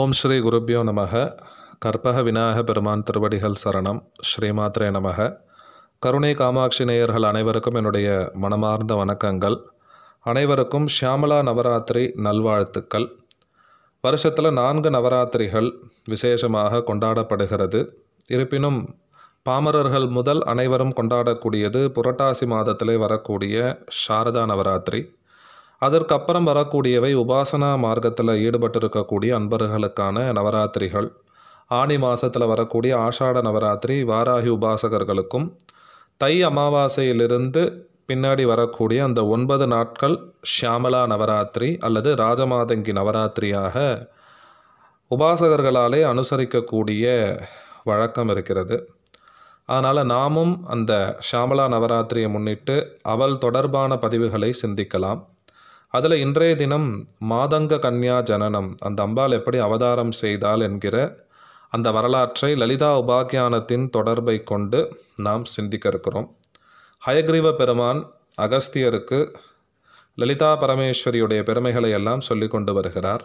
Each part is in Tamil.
ஓம் ஸ்ரீ குருப்பியோ நமக கற்பக விநாயக பெருமான் திருவடிகள் சரணம் ஸ்ரீமாத்ரே நமக கருணை காமாட்சி நேயர்கள் அனைவருக்கும் என்னுடைய மனமார்ந்த வணக்கங்கள் அனைவருக்கும் ஷியாமலா நவராத்திரி நல்வாழ்த்துக்கள் வருஷத்தில் நான்கு நவராத்திரிகள் விசேஷமாக கொண்டாடப்படுகிறது இருப்பினும் பாமரர்கள் முதல் அனைவரும் கொண்டாடக்கூடியது புரட்டாசி மாதத்திலே வரக்கூடிய சாரதா நவராத்திரி அதற்கப்புறம் வரக்கூடியவை உபாசனா மார்க்கத்தில் ஈடுபட்டிருக்கக்கூடிய அன்பர்களுக்கான நவராத்திரிகள் ஆணி மாதத்தில் வரக்கூடிய ஆஷாட நவராத்திரி வாராகி உபாசகர்களுக்கும் தை அமாவாசையிலிருந்து பின்னாடி வரக்கூடிய அந்த ஒன்பது நாட்கள் ஷியாமலா நவராத்திரி அல்லது ராஜமாதங்கி நவராத்திரியாக உபாசகர்களாலே அனுசரிக்கக்கூடிய வழக்கம் இருக்கிறது அதனால் நாமும் அந்த ஷியாமலா நவராத்திரியை முன்னிட்டு அவள் தொடர்பான பதிவுகளை சிந்திக்கலாம் அதில் இன்றைய தினம் மாதங்க கன்யா ஜனனம் அந்த அம்பாள் எப்படி அவதாரம் செய்தாள் என்கிற அந்த வரலாற்றை லலிதா உபாக்கியானத்தின் தொடர்பை கொண்டு நாம் சிந்திக்க இருக்கிறோம் ஹயக்ரீவ பெருமான் அகஸ்தியருக்கு லலிதா பரமேஸ்வரியுடைய பெருமைகளை எல்லாம் சொல்லி கொண்டு வருகிறார்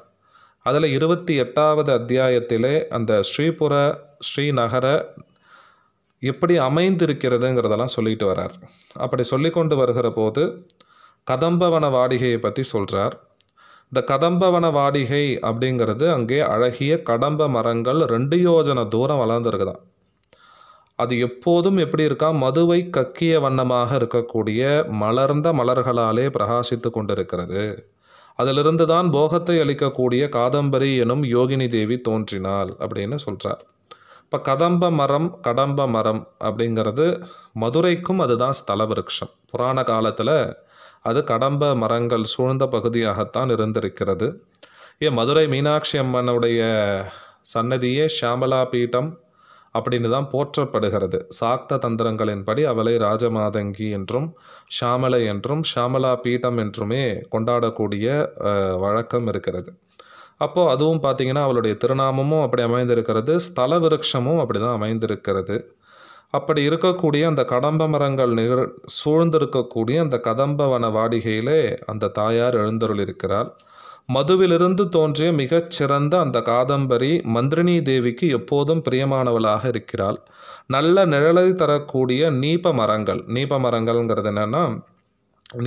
அதில் இருபத்தி எட்டாவது அத்தியாயத்திலே அந்த ஸ்ரீபுர ஸ்ரீநகர எப்படி அமைந்திருக்கிறதுங்கிறதெல்லாம் சொல்லிட்டு வரார் அப்படி சொல்லி கொண்டு வருகிற போது கதம்பவன வாடிகையை பற்றி சொல்கிறார் இந்த கதம்பவன வாடிகை அப்படிங்கிறது அங்கே அழகிய கடம்ப மரங்கள் ரெண்டு யோஜனை தூரம் வளர்ந்துருக்குதான் அது எப்போதும் எப்படி இருக்கா மதுவை கக்கிய வண்ணமாக இருக்கக்கூடிய மலர்ந்த மலர்களாலே பிரகாசித்து கொண்டிருக்கிறது அதிலிருந்து தான் போகத்தை அளிக்கக்கூடிய காதம்பரி எனும் யோகினி தேவி தோன்றினாள் அப்படின்னு சொல்கிறார் இப்போ கதம்ப மரம் கடம்ப மரம் அப்படிங்கிறது மதுரைக்கும் அதுதான் ஸ்தல விருட்சம் புராண காலத்தில் அது கடம்ப மரங்கள் சூழ்ந்த பகுதியாகத்தான் இருந்திருக்கிறது ஏ மதுரை மீனாட்சி அம்மனுடைய சன்னதியே ஷியாமலா பீட்டம் அப்படின்னு தான் போற்றப்படுகிறது சாக்த தந்திரங்களின்படி அவளை ராஜமாதங்கி என்றும் ஷாமலை என்றும் ஷாமலா பீட்டம் என்றுமே கொண்டாடக்கூடிய வழக்கம் இருக்கிறது அப்போது அதுவும் பார்த்திங்கன்னா அவளுடைய திருநாமமும் அப்படி அமைந்திருக்கிறது ஸ்தல விருட்சமும் அப்படி தான் அமைந்திருக்கிறது அப்படி இருக்கக்கூடிய அந்த கடம்ப மரங்கள் நிகழ் சூழ்ந்திருக்கக்கூடிய அந்த கதம்பவன வாடிகையிலே அந்த தாயார் எழுந்தருளிருக்கிறார் மதுவிலிருந்து தோன்றிய மிகச்சிறந்த அந்த காதம்பரி மந்திரினி தேவிக்கு எப்போதும் பிரியமானவளாக இருக்கிறாள் நல்ல நிழலை தரக்கூடிய நீப மரங்கள் நீப மரங்கள்ங்கிறது என்னென்னா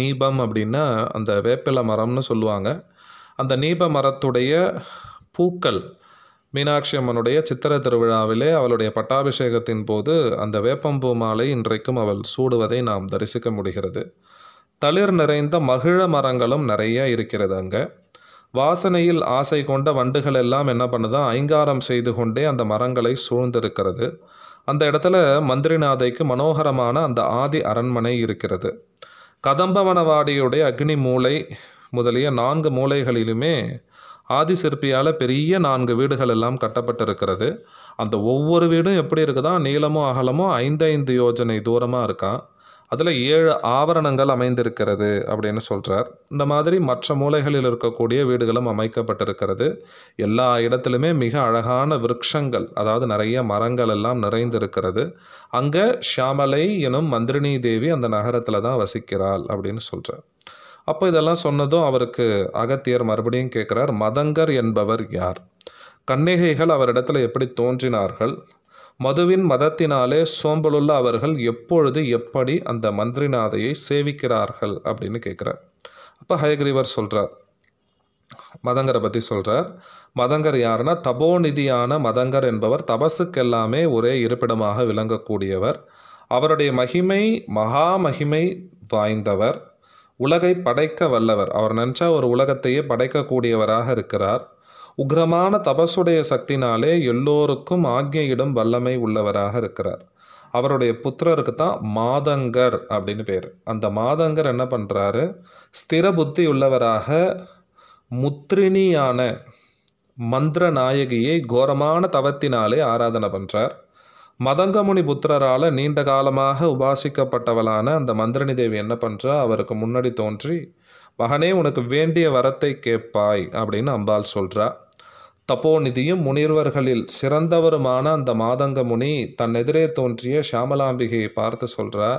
நீபம் அப்படின்னா அந்த வேப்பில மரம்னு சொல்லுவாங்க அந்த நீப மரத்துடைய பூக்கள் மீனாட்சி அம்மனுடைய சித்திர திருவிழாவிலே அவளுடைய பட்டாபிஷேகத்தின் போது அந்த வேப்பம்பூ மாலை இன்றைக்கும் அவள் சூடுவதை நாம் தரிசிக்க முடிகிறது தளிர் நிறைந்த மகிழ மரங்களும் நிறைய இருக்கிறது அங்கே வாசனையில் ஆசை கொண்ட வண்டுகள் எல்லாம் என்ன பண்ணுதான் ஐங்காரம் செய்து கொண்டே அந்த மரங்களை சூழ்ந்திருக்கிறது அந்த இடத்துல மந்திரிநாதைக்கு மனோகரமான அந்த ஆதி அரண்மனை இருக்கிறது கதம்பவனவாடியுடைய அக்னி மூளை முதலிய நான்கு மூலைகளிலுமே ஆதி சிற்பியால் பெரிய நான்கு வீடுகள் எல்லாம் கட்டப்பட்டிருக்கிறது அந்த ஒவ்வொரு வீடும் எப்படி இருக்குதா நீளமும் அகலமும் ஐந்து ஐந்து யோஜனை தூரமாக இருக்கான் அதில் ஏழு ஆவரணங்கள் அமைந்திருக்கிறது அப்படின்னு சொல்கிறார் இந்த மாதிரி மற்ற மூலைகளில் இருக்கக்கூடிய வீடுகளும் அமைக்கப்பட்டிருக்கிறது எல்லா இடத்துலையுமே மிக அழகான விருட்சங்கள் அதாவது நிறைய மரங்கள் எல்லாம் நிறைந்திருக்கிறது அங்கே ஷியாமலை எனும் மந்திரினி தேவி அந்த நகரத்தில் தான் வசிக்கிறாள் அப்படின்னு சொல்கிறார் அப்போ இதெல்லாம் சொன்னதும் அவருக்கு அகத்தியர் மறுபடியும் கேட்குறார் மதங்கர் என்பவர் யார் கன்னிகைகள் அவரிடத்தில் எப்படி தோன்றினார்கள் மதுவின் மதத்தினாலே சோம்பலுள்ள அவர்கள் எப்பொழுது எப்படி அந்த மந்திரிநாதையை சேவிக்கிறார்கள் அப்படின்னு கேட்குறார் அப்போ ஹயக்ரீவர் சொல்கிறார் மதங்கரை பற்றி சொல்கிறார் மதங்கர் யாருன்னா தபோநிதியான மதங்கர் என்பவர் தபசுக்கெல்லாமே ஒரே இருப்பிடமாக விளங்கக்கூடியவர் அவருடைய மகிமை மகா மகிமை வாய்ந்தவர் உலகை படைக்க வல்லவர் அவர் நினச்சா ஒரு உலகத்தையே படைக்கக்கூடியவராக இருக்கிறார் உக்ரமான தபசுடைய சக்தினாலே எல்லோருக்கும் ஆக்ஞையிடும் வல்லமை உள்ளவராக இருக்கிறார் அவருடைய புத்திரருக்கு தான் மாதங்கர் அப்படின்னு பேர் அந்த மாதங்கர் என்ன பண்ணுறாரு ஸ்திர புத்தி உள்ளவராக முத்ரிணியான மந்திர நாயகியை கோரமான தவத்தினாலே ஆராதனை பண்ணுறார் மதங்கமுனி புத்திரரால் நீண்ட காலமாக உபாசிக்கப்பட்டவளான அந்த மந்திரணி தேவி என்ன பண்ணுறா அவருக்கு முன்னாடி தோன்றி மகனே உனக்கு வேண்டிய வரத்தை கேட்பாய் அப்படின்னு அம்பாள் சொல்கிறா தப்போநிதியும் முனிர்வர்களில் சிறந்தவருமான அந்த மாதங்க முனி தன் எதிரே தோன்றிய ஷியாமலாம்பிகையை பார்த்து சொல்கிறா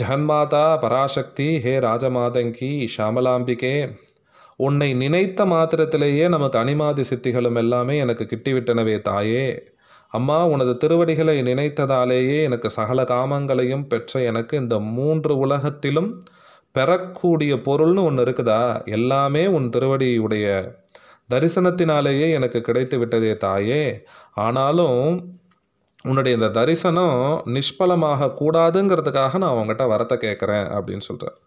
ஜெகன்மாதா பராசக்தி ஹே ராஜமாதங்கி ஷாமலாம்பிகே உன்னை நினைத்த மாத்திரத்திலேயே நமக்கு அனிமாதி சித்திகளும் எல்லாமே எனக்கு கிட்டிவிட்டனவே தாயே அம்மா உனது திருவடிகளை நினைத்ததாலேயே எனக்கு சகல காமங்களையும் பெற்ற எனக்கு இந்த மூன்று உலகத்திலும் பெறக்கூடிய பொருள்னு ஒன்று இருக்குதா எல்லாமே உன் திருவடியுடைய தரிசனத்தினாலேயே எனக்கு கிடைத்து விட்டதே தாயே ஆனாலும் உன்னுடைய இந்த தரிசனம் நிஷ்பலமாக கூடாதுங்கிறதுக்காக நான் உங்ககிட்ட வரத்தை கேட்குறேன் அப்படின்னு சொல்கிறேன்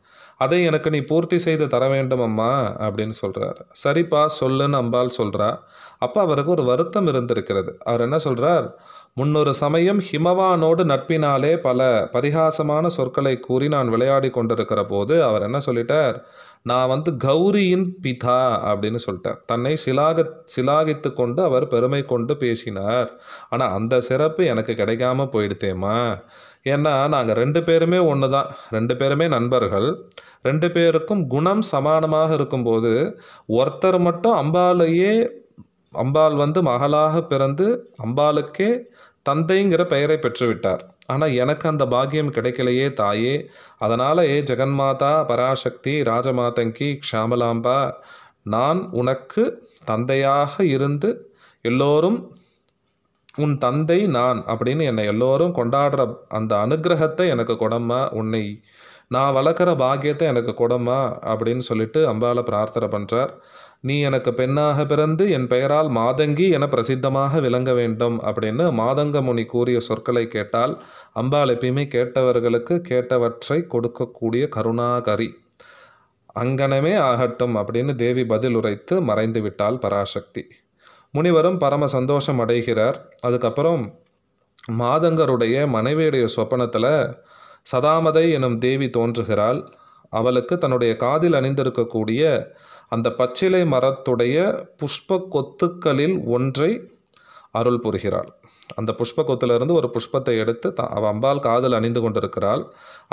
அதை எனக்கு நீ பூர்த்தி செய்து தர வேண்டும் அம்மா அப்படின்னு சொல்கிறார் சரிப்பா சொல்லுன்னு அம்பாள் சொல்கிறா அப்பா அவருக்கு ஒரு வருத்தம் இருந்திருக்கிறது அவர் என்ன சொல்கிறார் முன்னொரு சமயம் ஹிமவானோடு நட்பினாலே பல பரிகாசமான சொற்களை கூறி நான் விளையாடி கொண்டிருக்கிற போது அவர் என்ன சொல்லிட்டார் நான் வந்து கௌரியின் பிதா அப்படின்னு சொல்லிட்டார் தன்னை சிலாக சிலாகித்து கொண்டு அவர் பெருமை கொண்டு பேசினார் ஆனால் அந்த சிறப்பு எனக்கு கிடைக்காம போயிடுத்தேம்மா ஏன்னா நாங்கள் ரெண்டு பேருமே ஒன்று தான் ரெண்டு பேருமே நண்பர்கள் ரெண்டு பேருக்கும் குணம் சமானமாக இருக்கும்போது ஒருத்தர் மட்டும் அம்பாலேயே அம்பாள் வந்து மகளாக பிறந்து அம்பாளுக்கே தந்தைங்கிற பெயரை பெற்றுவிட்டார் ஆனால் எனக்கு அந்த பாக்கியம் கிடைக்கலையே தாயே அதனால் ஏ ஜெகன்மாதா பராசக்தி ராஜமாதங்கி க்ஷாமலாம்பா நான் உனக்கு தந்தையாக இருந்து எல்லோரும் உன் தந்தை நான் அப்படின்னு என்னை எல்லோரும் கொண்டாடுற அந்த அனுகிரகத்தை எனக்கு கொடம்மா உன்னை நான் வளர்க்குற பாக்கியத்தை எனக்கு கொடுமா அப்படின்னு சொல்லிட்டு அம்பாவை பிரார்த்தனை பண்ணுறார் நீ எனக்கு பெண்ணாக பிறந்து என் பெயரால் மாதங்கி என பிரசித்தமாக விளங்க வேண்டும் அப்படின்னு மாதங்கமுனி கூறிய சொற்களை கேட்டால் அம்பாள் எப்பயுமே கேட்டவர்களுக்கு கேட்டவற்றை கொடுக்கக்கூடிய கருணாகரி அங்கனமே ஆகட்டும் அப்படின்னு தேவி பதில் உரைத்து மறைந்து விட்டாள் பராசக்தி முனிவரும் பரம சந்தோஷம் அடைகிறார் அதுக்கப்புறம் மாதங்கருடைய மனைவியுடைய சொப்பனத்தில் சதாமதை எனும் தேவி தோன்றுகிறாள் அவளுக்கு தன்னுடைய காதில் அணிந்திருக்கக்கூடிய அந்த பச்சிலை மரத்துடைய புஷ்ப கொத்துக்களில் ஒன்றை அருள் புரிகிறாள் அந்த புஷ்பகத்திலிருந்து ஒரு புஷ்பத்தை எடுத்து த அவள் அம்பாள் காதல் அணிந்து கொண்டிருக்கிறாள்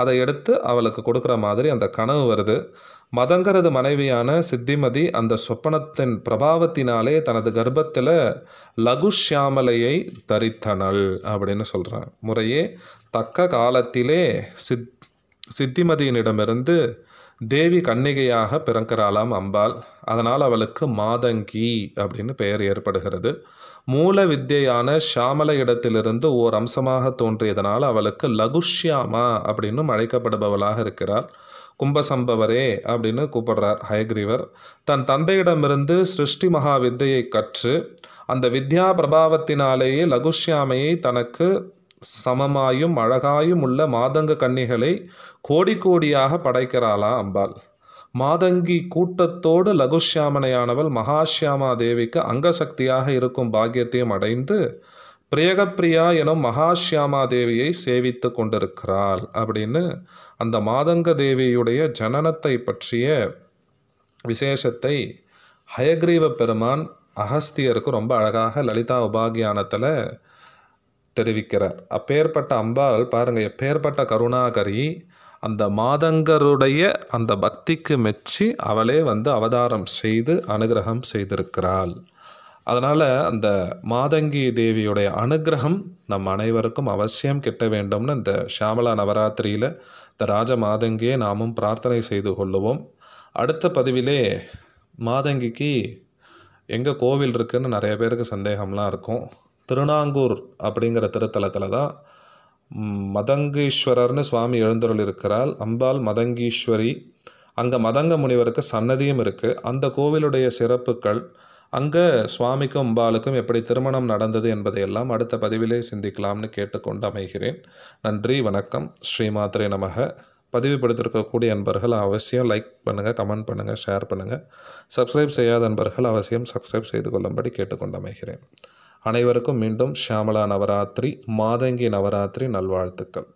அதை எடுத்து அவளுக்கு கொடுக்குற மாதிரி அந்த கனவு வருது மதங்கரது மனைவியான சித்திமதி அந்த சொப்பனத்தின் பிரபாவத்தினாலே தனது கர்ப்பத்தில் லகுஷ்யாமலையை தரித்தனள் அப்படின்னு சொல்கிறேன் முறையே தக்க காலத்திலே சித் சித்திமதியினிடமிருந்து தேவி கன்னிகையாக பிறக்கிறாளாம் அம்பாள் அதனால் அவளுக்கு மாதங்கி அப்படின்னு பெயர் ஏற்படுகிறது மூல வித்தியான ஷாமல இடத்திலிருந்து ஓர் அம்சமாக தோன்றியதனால் அவளுக்கு லகுஷ்யாமா அப்படின்னும் அழைக்கப்படுபவளாக இருக்கிறாள் கும்பசம்பவரே அப்படின்னு கூப்பிடுறார் ஹயக்ரீவர் தன் தந்தையிடமிருந்து சிருஷ்டி மகா வித்தியை கற்று அந்த வித்யா பிரபாவத்தினாலேயே லகுஷ்யாமையை தனக்கு சமமாயும் அழகாயும் உள்ள மாதங்க கன்னிகளை கோடி கோடியாக படைக்கிறாளா அம்பாள் மாதங்கி கூட்டத்தோடு லகுஷியாமனையானவள் மகாஷியாமா தேவிக்கு அங்கசக்தியாக இருக்கும் பாக்கியத்தையும் அடைந்து பிரியகப்பிரியா எனும் மகாஷியாமா தேவியை சேவித்து கொண்டிருக்கிறாள் அப்படின்னு அந்த மாதங்க தேவியுடைய ஜனனத்தை பற்றிய விசேஷத்தை ஹயக்ரீவ பெருமான் அகஸ்தியருக்கு ரொம்ப அழகாக லலிதா உபாகியானத்தில் தெரிவிக்கிறார் அப்பேற்பட்ட அம்பாள் பாருங்கள் எப்பேற்பட்ட கருணாகரி அந்த மாதங்கருடைய அந்த பக்திக்கு மெச்சி அவளே வந்து அவதாரம் செய்து அனுகிரகம் செய்திருக்கிறாள் அதனால் அந்த மாதங்கி தேவியுடைய அனுகிரகம் நம் அனைவருக்கும் அவசியம் கிட்ட வேண்டும்னு இந்த ஷியாமலா நவராத்திரியில் இந்த ராஜ மாதங்கியை நாமும் பிரார்த்தனை செய்து கொள்ளுவோம் அடுத்த பதிவிலே மாதங்கிக்கு எங்கே கோவில் இருக்குதுன்னு நிறைய பேருக்கு சந்தேகம்லாம் இருக்கும் திருநாங்கூர் அப்படிங்கிற திருத்தலத்தில் தான் மதங்கீஸ்வரர்னு சுவாமி எழுந்தருள் இருக்கிறாள் அம்பாள் மதங்கீஸ்வரி அங்கே மதங்க முனிவருக்கு சன்னதியும் இருக்குது அந்த கோவிலுடைய சிறப்புகள் அங்கே சுவாமிக்கும் அம்பாளுக்கும் எப்படி திருமணம் நடந்தது என்பதையெல்லாம் அடுத்த பதிவிலே சிந்திக்கலாம்னு கேட்டுக்கொண்டு அமைகிறேன் நன்றி வணக்கம் ஸ்ரீமாத்ரே நமக பதிவு படுத்திருக்கக்கூடிய நண்பர்கள் அவசியம் லைக் பண்ணுங்கள் கமெண்ட் பண்ணுங்கள் ஷேர் பண்ணுங்கள் சப்ஸ்கிரைப் செய்யாத நண்பர்கள் அவசியம் சப்ஸ்கிரைப் செய்து கொள்ளும்படி கேட்டுக்கொண்டு அமைகிறேன் அனைவருக்கும் மீண்டும் ஷியாமலா நவராத்திரி மாதங்கி நவராத்திரி நல்வாழ்த்துக்கள்